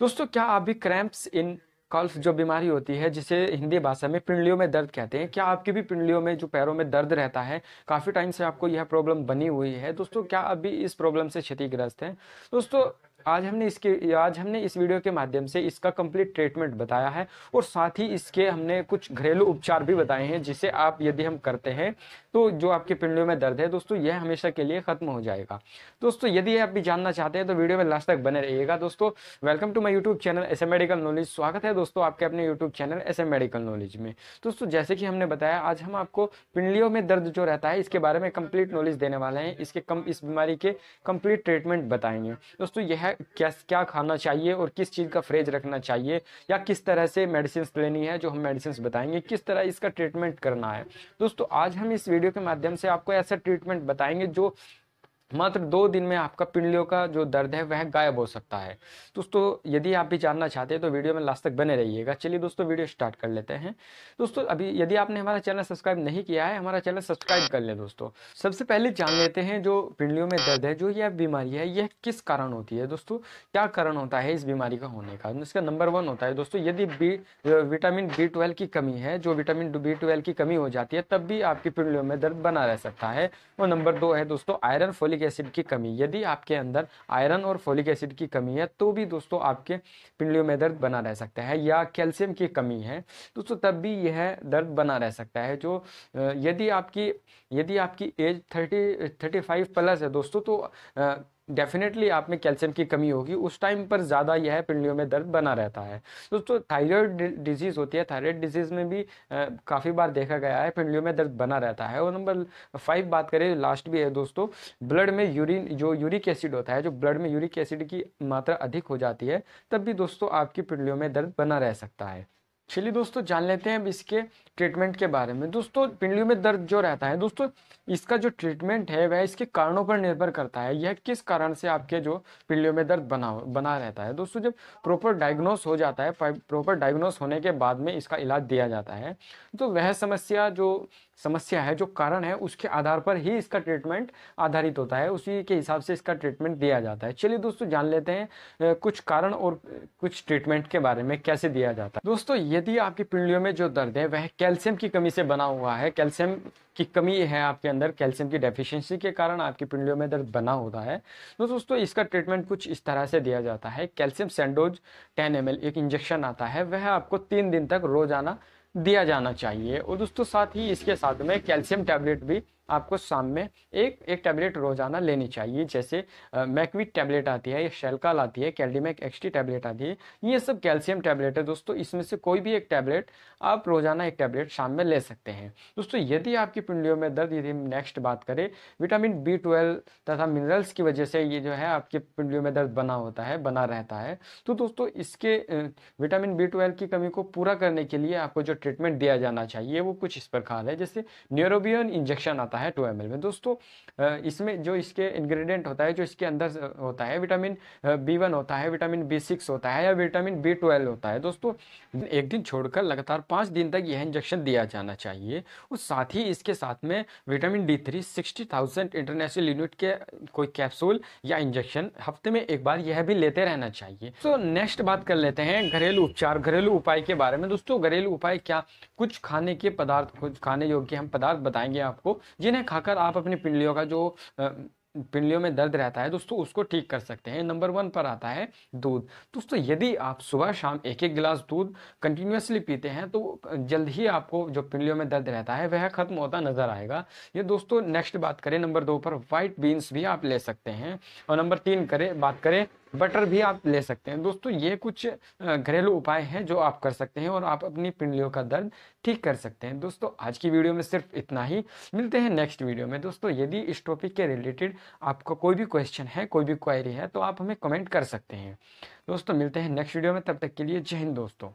दोस्तों क्या आप भी क्रैम्प्स इन कल्फ जो बीमारी होती है जिसे हिंदी भाषा में पिंडलियों में दर्द कहते हैं क्या आपकी भी पिंडलियों में जो पैरों में दर्द रहता है काफ़ी टाइम से आपको यह प्रॉब्लम बनी हुई है दोस्तों क्या अभी इस प्रॉब्लम से क्षतिग्रस्त हैं दोस्तों आज हमने इसके आज हमने इस वीडियो के माध्यम से इसका कंप्लीट ट्रीटमेंट बताया है और साथ ही इसके हमने कुछ घरेलू उपचार भी बताए हैं जिसे आप यदि हम करते हैं तो जो आपके पिंडियों में दर्द है दोस्तों यह हमेशा के लिए खत्म हो जाएगा दोस्तों यदि आप भी जानना चाहते हैं तो वीडियो में लास्ट तक बने रहिएगा दोस्तों welcome to my YouTube channel S medical knowledge स्वागत है दोस्तों आपके अपने YouTube channel S medical knowledge में दोस्तों जैसे कि हमने बताया आज हम आपको पिंडलियों में दर्द जो रहता है इसके बारे में कंप्लीट नॉलेज देने वाले हैं इसके कम इस बीमारी के कंप्लीट ट्रीटमेंट बताएंगे दोस्तों यह है क्या क्या खाना चाहिए और किस चीज़ का फ्रेज रखना चाहिए या किस तरह से मेडिसिन लेनी है जो हम मेडिसिन बताएंगे किस तरह इसका ट्रीटमेंट करना है दोस्तों आज हम इस वीडियो के माध्यम से आपको ऐसा ट्रीटमेंट बताएंगे जो मात्र दो दिन में आपका पिंडलियों का जो दर्द है वह गायब हो सकता है दोस्तों यदि आप भी जानना चाहते हैं तो वीडियो में लास्ट तक बने रहिएगा चलिए दोस्तों वीडियो स्टार्ट कर लेते हैं दोस्तों अभी यदि आपने हमारा चैनल सब्सक्राइब नहीं किया है हमारा चैनल सब्सक्राइब कर लें दोस्तों सबसे पहले जान लेते हैं जो पिंडलियों में दर्द है जो यह बीमारी है यह किस कारण होती है दोस्तों क्या कारण होता है इस बीमारी का होने का इसका नंबर वन होता है दोस्तों यदि बी विटामिन बी ट्वेल्व की कमी है जो विटामिन बी ट्वेल्व की कमी हो जाती है तब भी आपकी पिंडलियों में दर्द बना रह सकता है और नंबर दो है दोस्तों आयरन फोलिक फोलिक एसिड की कमी यदि आपके अंदर आयरन और फोलिक एसिड की कमी है तो भी दोस्तों आपके पिंडलियों में दर्द बना रह सकता है या कैल्शियम की कमी है दोस्तों तब भी यह दर्द बना रह सकता है जो यदि आपकी यदि आपकी age thirty thirty five plus है दोस्तों तो डेफिनेटली आप में कैल्शियम की कमी होगी उस टाइम पर ज़्यादा यह पिंडलियों में दर्द बना रहता है दोस्तों थायराइड डिजीज़ होती है थायराइड डिजीज़ में भी काफ़ी बार देखा गया है पिंडलियों में दर्द बना रहता है और नंबर फाइव बात करें लास्ट भी है दोस्तों ब्लड में यूरिन जो यूरिक एसिड होता है जो ब्लड में यूरिक एसिड की मात्रा अधिक हो जाती है तब भी दोस्तों आपकी पिंडलियों में दर्द बना रह सकता है चलिए दोस्तों जान लेते हैं अब इसके ट्रीटमेंट के बारे में दोस्तों पिंडलियों में दर्द जो रहता है दोस्तों इसका जो ट्रीटमेंट है वह इसके कारणों पर निर्भर करता है यह किस कारण से आपके जो पिंडलियों में दर्द बना बना रहता है दोस्तों जब प्रॉपर डायग्नोस हो जाता है प्रॉपर डायग्नोस होने के बाद में इसका इलाज दिया जाता है तो वह समस्या जो समस्या है जो कारण है उसके आधार पर ही इसका ट्रीटमेंट आधारित होता है उसी के हिसाब से इसका ट्रीटमेंट दिया जाता है चलिए दोस्तों जान लेते हैं कुछ कारण और कुछ ट्रीटमेंट के बारे में कैसे दिया जाता है दोस्तों ये यदि आपकी पिंडलियों में जो दर्द है वह कैल्शियम की कमी से बना हुआ है कैल्शियम की कमी है आपके अंदर कैल्शियम की डेफिशिएंसी के कारण आपकी पिंडलियों में दर्द बना होता है तो दोस्तों इसका ट्रीटमेंट कुछ इस तरह से दिया जाता है कैल्शियम सेंडोज 10 एम एक इंजेक्शन आता है वह आपको तीन दिन तक रोजाना दिया जाना चाहिए और दोस्तों साथ ही इसके साथ में कैल्शियम टैबलेट भी आपको शाम में एक एक टैबलेट रोजाना लेनी चाहिए जैसे मैकवी टैबलेट आती है या शेलकाल आती है कैल्डीमैक एक्सटी टैबलेट आती है ये सब कैल्शियम टैबलेट है दोस्तों इसमें से कोई भी एक टैबलेट आप रोजाना एक टैबलेट शाम में ले सकते हैं दोस्तों यदि आपकी पिंडलियों में दर्द यदि नेक्स्ट बात करें विटामिन बी तथा मिनरल्स की वजह से ये जो है आपकी पिंडलियों में दर्द बना होता है बना रहता है तो दोस्तों इसके विटामिन बी की कमी को पूरा करने के लिए आपको जो ट्रीटमेंट दिया जाना चाहिए वो कुछ इस प्रकार है जैसे न्यूरोबियन इंजेक्शन आता है होता है टू एम में दोस्तों इसमें जो इसके इंग्रेडिएंट होता है जो इसके अंदर होता है विटामिन बी वन होता है विटामिन बी सिक्स होता है या विटामिन बी ट्वेल्व होता है दोस्तों एक दिन छोड़कर लगातार पाँच दिन तक यह इंजेक्शन दिया जाना चाहिए और साथ ही इसके साथ में vitamin D three international unit के कोई कैप्सूल या इंजेक्शन हफ्ते में एक बार यह भी लेते रहना चाहिए तो नेक्स्ट बात कर लेते हैं घरेलू उपचार घरेलू उपाय के बारे में दोस्तों घरेलू उपाय क्या कुछ खाने के पदार्थ कुछ खाने योग्य हम पदार्थ बताएंगे आपको ये जिन्हें खाकर आप अपनी पिंडलियों का जो पिंडलियों में दर्द रहता है दोस्तों उसको ठीक कर सकते हैं नंबर वन पर आता है दूध दोस्तों यदि आप सुबह शाम एक एक गिलास दूध कंटिन्यूसली पीते हैं तो जल्द ही आपको जो पिंडलियों में दर्द रहता है वह खत्म होता नजर आएगा ये दोस्तों नेक्स्ट बात करें नंबर दो पर वाइट बीन्स भी आप ले सकते हैं और नंबर तीन करें बात करें बटर भी आप ले सकते हैं दोस्तों ये कुछ घरेलू उपाय हैं जो आप कर सकते हैं और आप अपनी पिंडलियों का दर्द ठीक कर सकते हैं दोस्तों आज की वीडियो में सिर्फ इतना ही मिलते हैं नेक्स्ट वीडियो में दोस्तों यदि इस टॉपिक के रिलेटेड आपका कोई भी क्वेश्चन है कोई भी क्वायरी है तो आप हमें कमेंट कर सकते हैं दोस्तों मिलते हैं नेक्स्ट वीडियो में तब तक के लिए जय हिंद दोस्तों